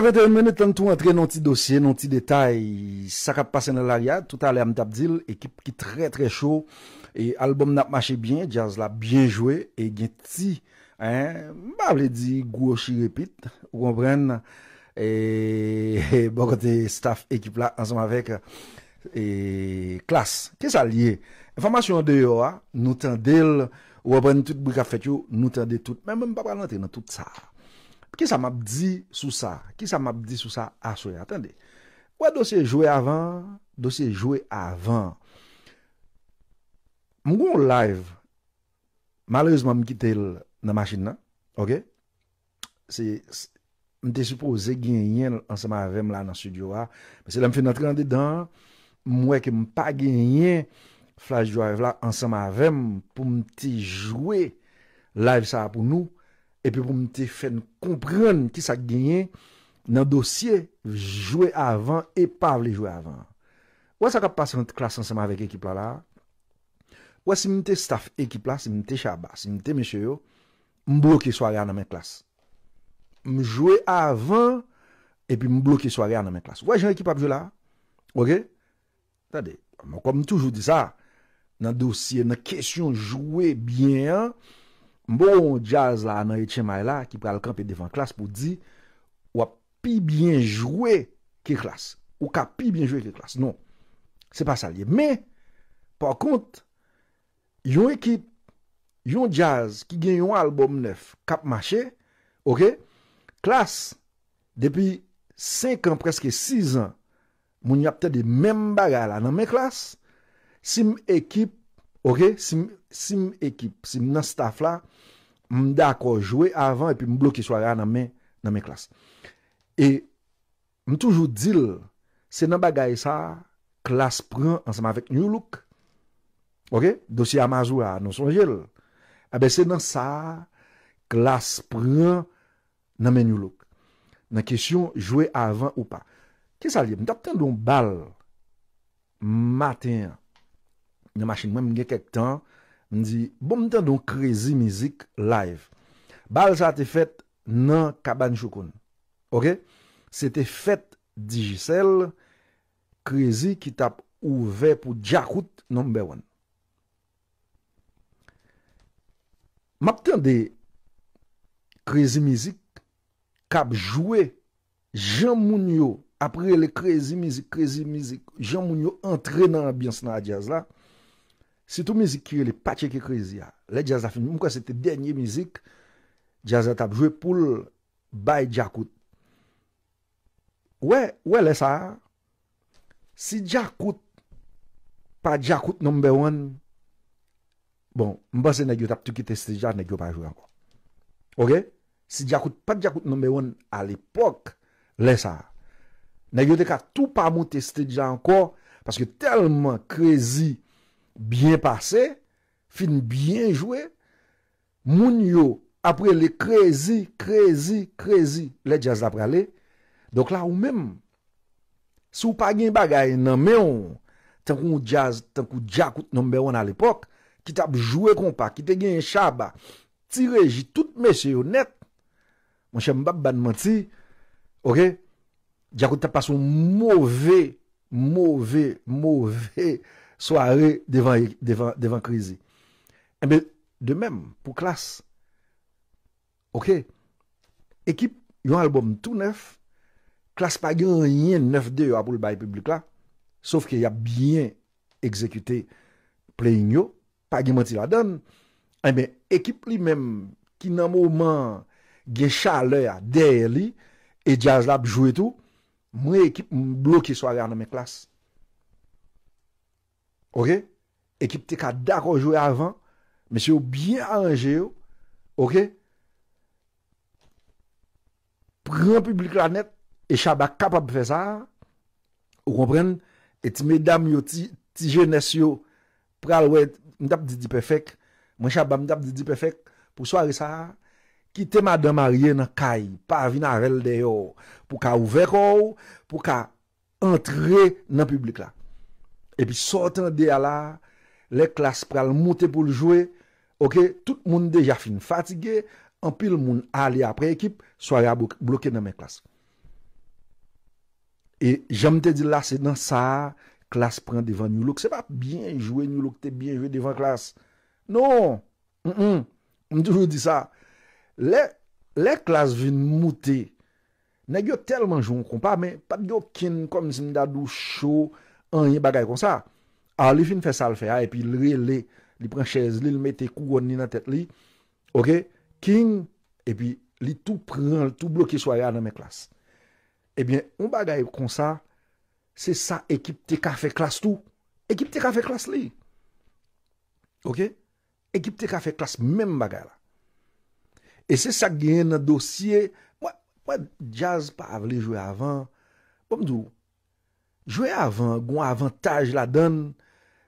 21 menit lantou antre nonti dosye, nonti detay Sakap pasen lalya Touta ale amdap dil, ekip ki tre tre show E albom nap mache bien Jazz la bien jwe E gen ti Mable di gwo shirepit Wabren E bon kote staff ekip la Ansem avek Klas, ke sa liye Enfamasyon de yo a, nou tendel Wabren tout bou kafet yo, nou tendel tout Mwen mwen papalante nan tout sa Ki sa map di sou sa? Ki sa map di sou sa aswe? Atende, wè dosye jwè avan? Dosye jwè avan. Mwou mwen live, malreze mwen mkite l nan masjin nan, ok? Se mte suppose genyen anseman avèm la nan studio a, se la mwen fè nantre nan dedan, mwen ke mwen pa genyen flash drive la anseman avèm pou mte jwè live sa pou nou, Epi pou m te fen kompren ki sa genye nan dosye jwè avan e pa vle jwè avan. Wè sa ka pas anseman klas anseman vek ekip la la? Wè si m te staf ekip la, si m te chabas, si m te meshe yo, m blokye sware anan men klas. M jwè avan epi m blokye sware anan men klas. Wè jan ekip ap jwè la? Ok? Tade, m kon m toujou di sa nan dosye, nan kesyon jwè bien... Mbo jaz la nan etche may la Ki pral kampi devan klas pou di Ou ap pi bien jwe ki klas Ou ka pi bien jwe ki klas Non, se pa sa liye Men, pa kont Yon ekip Yon jaz ki gen yon albom nef Kap mache, ok Klas, depi 5 an, preske 6 an Moun ap te de men baga la nan men klas Sim ekip Ok, si m ekip, si m nan staf la, m dè akwa jwè avan epi m blokiswa la nan men klas. E m toujou dil, se nan bagay sa, klas pran ansama vek nyoulouk. Ok, dosi amazou a, nan son jel. A be se nan sa, klas pran nan men nyoulouk. Nan kesyon jwè avan ou pa. Ki sa li, m daten don bal, maten ya. yon masin mwen mge kek tan, mwen di, bom tan don krezi mizik live. Bal sa te fet nan kaban chokoun. Ok? Se te fet dijisel, krezi ki tap ouve pou djakout nombe wan. Map tan de krezi mizik kab jwe jan moun yo apre le krezi mizik, krezi mizik, jan moun yo antre nan ambyans nan adyaz la, Si tou mizik kire li patye ki krezi ya, le jaz da fin, mwen kwa se te denye mizik, jaz da tap, jwe pou baye djakout. We, we lesa, si djakout pa djakout nombe one, bon, mba se negyo tap, tu ki testi djakout, negyo pa jwe anko. Ok? Si djakout pa djakout nombe one al epok, lesa, negyo de ka tou pa moun testi djakout, paske telman krezi Byen pase, fin byen jwe, moun yo apre le krezi, krezi, krezi le jaz apre ale. Dok la ou menm, sou pa gen bagay nan menm, tenk ou jaz, tenk ou djakout nan mbe wan al epok, ki tap jwe kon pa, ki te gen chaba, ti reji tout mesye yon net, mwen chen mbap banman ti, ok, djakout tap paso mwove, mwove, mwove, Soarey devan krizi. Ebe, eh de mem pou klas. Ok. Ekip yon alboum tout nef. Klas pa gen yon nef de yo apou l'bay publik la. Sof ki ya bien ekzekute playin yo. Pa gen mwanti la don. Ebe, eh ekip li mem ki nan mouman ge chale a deli e jazz la pou jwe tou. Mwen ekip mbloki soarey an men klas. ekip te ka dako jwe avan mese yo byen anje yo ok pre an publik la net e chaba kapap fe sa ou kompren eti me dam yo ti jene syo pre alwe mdap didi pe fek mwen chaba mdap didi pe fek pou swari sa ki te madan marye nan kay pa avi nan rel de yo pou ka ouvek ou pou ka entre nan publik la E pi sotan de ala, le klas pral moute pou l'joué, ok, tout moun deja fin fatige, anpil moun ali apre ekip, swa ya blokè nan men klas. E jèm te di la, se nan sa, klas pran devan njou lok, se pa bien joué njou lok, te bien joué devan klas. Non, mn mn, mn toujou di sa. Le, le klas vin moute, ne gyon telman joun kon pa, men, pa gyon kin kom zin dadou chou, Anye bagay kon sa, a li fin fè sal fè a, e pi li pren chèz li, li metè kou gouni nan tèt li, ok, kin, e pi li tout pren, tout blokiswa ya nan men klas. Ebyen, un bagay kon sa, se sa ekip te ka fè klas tou, ekip te ka fè klas li. Ok, ekip te ka fè klas men bagay la. E se sa gen na dosye, mwen jazz pa avli jwè avan, pou bon, mdou, Jwe avan, gwen avan taj la den,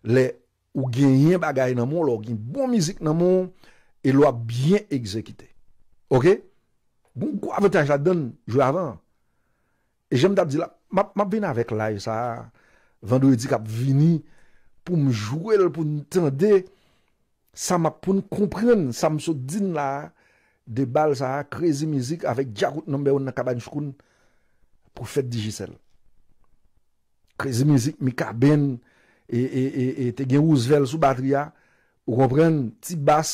le ou gen yen bagay nan moun, lor gen bon mizik nan moun, e lor byen ekzekite. Ok? Gwen avan taj la den, jwe avan. E jem tab di la, map vina avek live sa, vando e di kap vini, pou mjouel, pou ntende, sa ma pou nkompren, sa mso din la, de bal sa, krezi mizik, avek gyakout nombè ou nan kabany chkoun, pou fèt dijisel. Krezi mizik mi kaben e, e, e, e te gen ouzvel sou batria ou kompren ti bas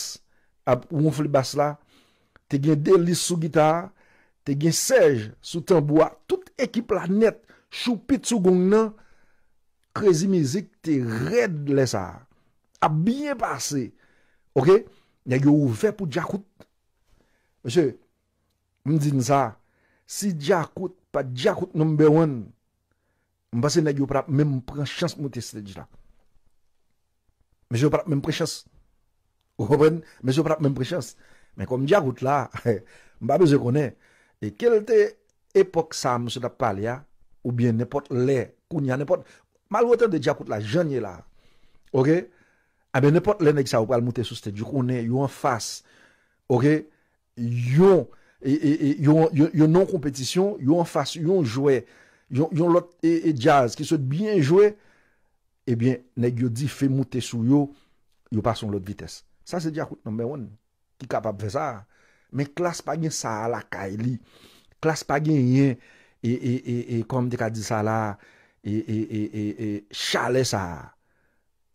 ap wounf li bas la te gen delis sou gitar te gen sej sou tamboua tout ekip la net choupit sou gong nan Krezi mizik te red le sa ap bien pase ok? Nye gen ouve pou diakout Monsye, mdine sa si diakout pa diakout nombe one Mpase nek yo prap menm prechans mwote stedji la. Mpase yo prap menm prechans. Mpase yo prap menm prechans. Men kom di akout la, mbabe ze konen, e kelte epok sa msou da pal ya, ou bien nepot le, koun ya nepot. Malwotan de di akout la, janye la. Ok? A be nepot le nek sa wapal mwote sou stedji konen, yon fas. Ok? Yon, e, e, e, yon non kompetisyon, yon fas, yon jwe. Ok? Yon lot e, e jazz ki sot byen jwe Ebyen, eh neg yo di fe moutesou yo Yo pason lot vites Sa se di akout nomen one Ki kapab fe sa Men klas pa gen sa la kaili Klas pa gen yon e, e, e kom te ka di sa la E chale sa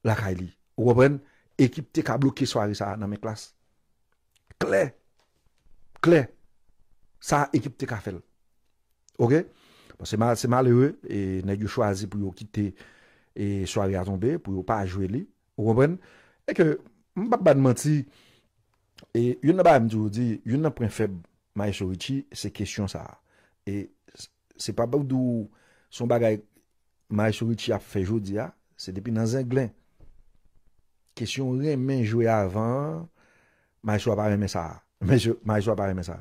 La kaili Ou wapen ekip te ka bloki swari sa nan men klas Kler Kler Sa ekip te ka fel Ok Se mal ewe, e negyo chwazi pou yo kite, e swa re azonbe pou yo pa a jwe li, ou repren, e ke mbak ban manti, e yon nan ba mdou di, yon nan pren feb Maestro Ritchie, se kestyon sa. E se pa bavdou, son bagay Maestro Ritchie ap fejou di ya, se depi nan zenglen. Kestyon remen jwe avan, Maestro ap paremen sa. Maestro ap paremen sa.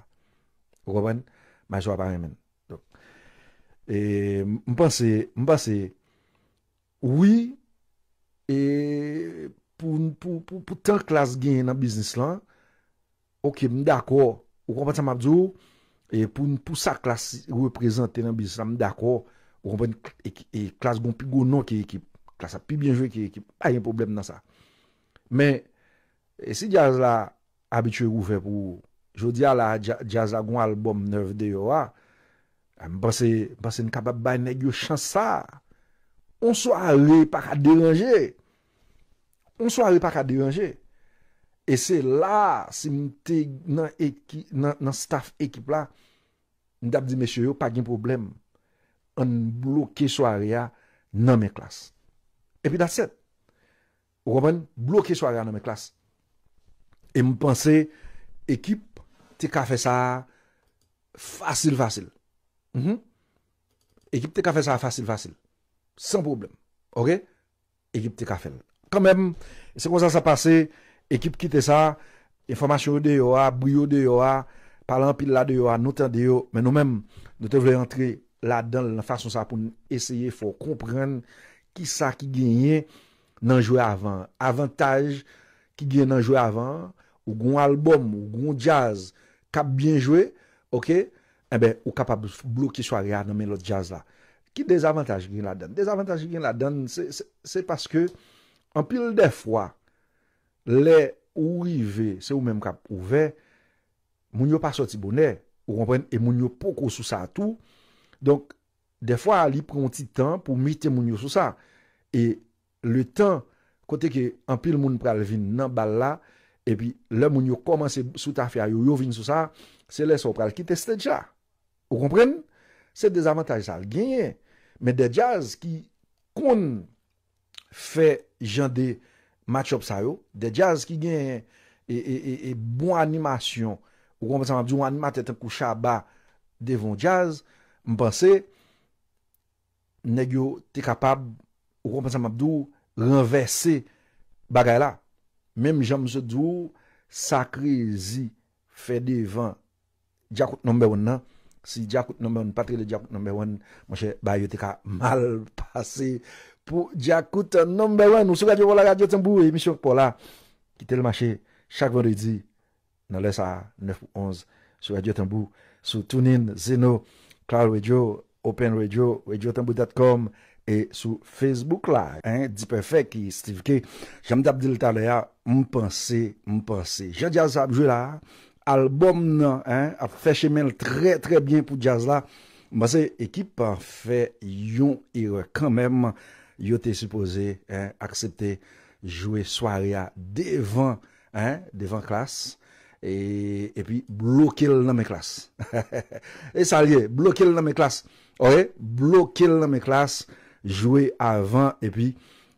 Ou repren, Maestro ap paremen sa. E mpansè, mpansè, wii, e pou tan klas genye nan biznis lan, ok, mdakwo, ou konpè sa mabzou, e pou sa klas reprezenten nan biznis lan, mdakwo, ou konpè e, e nan klas goun pi goun nou ki ekip, klas api binjwe ki ekip, a yon problem nan sa. Men, e si jazz la, abitwe goun fè pou, jodi a la jazz la goun albom 9D yo a, a, Am ah, basen kapap bay neg yo chansa. On so a le pa ka deranje. On so a le pa ka deranje. E se la, se mwen te nan staff ekip la, mwen dap di mesyo yo, pa gen problem. An bloke so a reya nan men klas. E pi dat set. Ou gomen, bloke so a reya nan men klas. E mwen panse, ekip, te ka fe sa, fasil, fasil. ekip mhm. te ka fè sa fasil fasil san problem ekip te ka fè kanmem se kon sa sa pase ekip kite sa informasyon de yo a parlant pil la de yo a nou te vle rentre la dan nan fason sa pou nou esye fò kompren ki sa ki genye nan jwe avan avantage ki genye nan jwe avan ou goun albom ou goun jazz kap bien jwe ok ebe, eh ou kap a bloke sou a rea nan men lot jaz la. Ki dezavantaj gen la den? Dezavantaj gen la den, se paske, an pil defwa, le ou i ve, se ou menm kap ou ve, moun yo pa soti bonè, ou kompren, e moun yo poko sou sa tou, donk, defwa li pronti tan, pou mite moun yo sou sa, e, le tan, kote ke an pil moun pral vin nan bal la, e pi, le moun yo komanse sou ta fe a yo yo vin sou sa, se le sou pral kite ste djaa. Ou kompren, se dezavantaj sal. Genyen, men de jazz ki kon fè jan de match up sayo, de jazz ki genyen e, e, e, e bon animasyon, ou konpensan mabdou animate tenkou chaba devon jazz, mpense, nek yo te kapab ou konpensan mabdou renvesse bagay la. Menm jan mse dwo sakri zi fè devan diakout nombe ou nan, si Diakout number one, Patrick de Diakout number one, mon cher, bah, il mal passé pour Diakout number one. Nous sommes Radio pour Radio Tambou, émission pour là, le marché chaque vendredi, dans l'ESA ça, 9 ou 11, sur Radio Tambou, sur TuneIn, Zeno, Cloud Radio, Open Radio, RadioTambou.com, et sur Facebook là, hein, dit perfect qui Steve K. J'aime d'abdil le à, m'penser, m'penser. j'ai déjà joué là, albom nan, an, ap fèche men trè, trè byen pou jazla, basè, ekip an fè yon irè, kanmen, yote suppose, an, akseptè jouè swaria devan, an, devan klas, e, epi, blokil nan mè klas. E salye, blokil nan mè klas, oye, blokil nan mè klas, jouè avan, epi,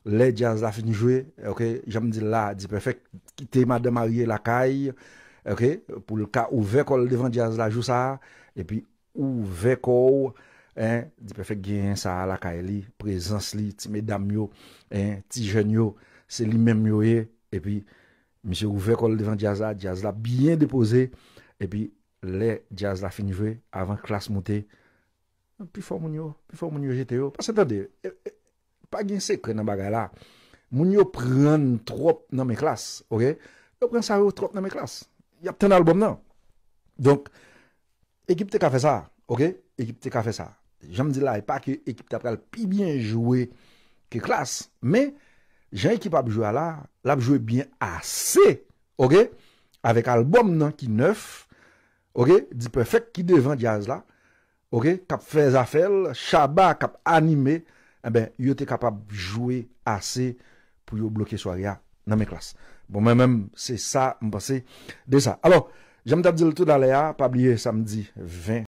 le jazla finjouè, ok, jame di la, di prefèk, kite madè marye lakay, Ok, pou l ka ouve kol devan jazla jou sa, epi ouve kol, di pe fe gen sa la ka e li, prezans li, ti me dam yo, ti jen yo, se li menm yo e, epi, mi se ouve kol devan jazla, jazla bien depose, epi, le jazla finive, avan klas moute, pi fò moun yo, pi fò moun yo jete yo, pa se tade, eh, eh, pa gen se kre nan bagay la, moun yo pren trop nan men klas, ok, yo pren sa yo trop nan men klas, Y ap ten alboum nan. Donk, ekip te ka fe sa. Ok, ekip te ka fe sa. Jan me di la, e pa ki ekip te ap kal pi bien jouwe ki klas. Men, jan ekip ap jouwe la, la ap jouwe bien ase. Ok, avek alboum nan ki neuf. Ok, di pefek ki devan diaz la. Ok, kap fe zafel, shaba, kap anime. E eh ben, yo te kapab jouwe ase pou yo blokye swaria nan men klas. Bon, moi-même, c'est ça, me passer de ça. Alors, j'aime te dire tout à pas oublier samedi 20